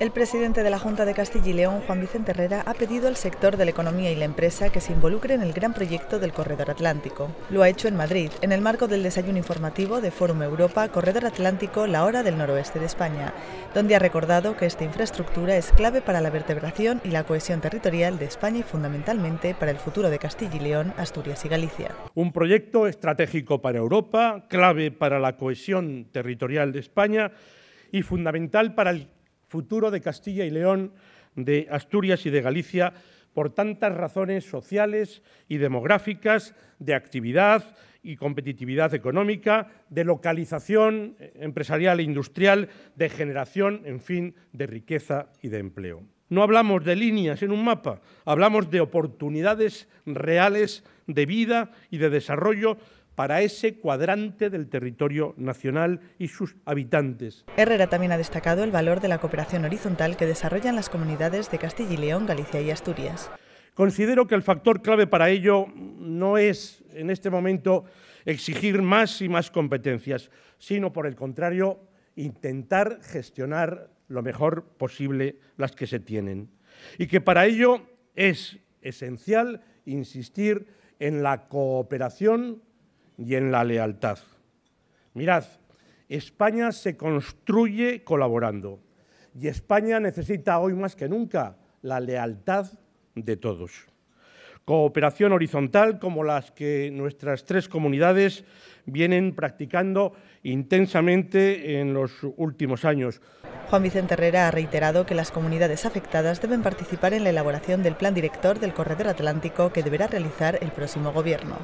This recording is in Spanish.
El presidente de la Junta de Castilla y León, Juan Vicente Herrera, ha pedido al sector de la economía y la empresa que se involucre en el gran proyecto del Corredor Atlántico. Lo ha hecho en Madrid, en el marco del desayuno informativo de Fórum Europa Corredor Atlántico, la hora del noroeste de España, donde ha recordado que esta infraestructura es clave para la vertebración y la cohesión territorial de España y fundamentalmente para el futuro de Castilla y León, Asturias y Galicia. Un proyecto estratégico para Europa, clave para la cohesión territorial de España y fundamental para el futuro de Castilla y León, de Asturias y de Galicia, por tantas razones sociales y demográficas, de actividad y competitividad económica, de localización empresarial e industrial, de generación, en fin, de riqueza y de empleo. No hablamos de líneas en un mapa, hablamos de oportunidades reales de vida y de desarrollo para ese cuadrante del territorio nacional y sus habitantes. Herrera también ha destacado el valor de la cooperación horizontal que desarrollan las comunidades de Castilla y León, Galicia y Asturias. Considero que el factor clave para ello no es en este momento exigir más y más competencias, sino por el contrario, intentar gestionar lo mejor posible las que se tienen. Y que para ello es esencial insistir en la cooperación y en la lealtad. Mirad, España se construye colaborando y España necesita hoy más que nunca la lealtad de todos. Cooperación horizontal como las que nuestras tres comunidades vienen practicando intensamente en los últimos años. Juan Vicente Herrera ha reiterado que las comunidades afectadas deben participar en la elaboración del plan director del corredor atlántico que deberá realizar el próximo gobierno.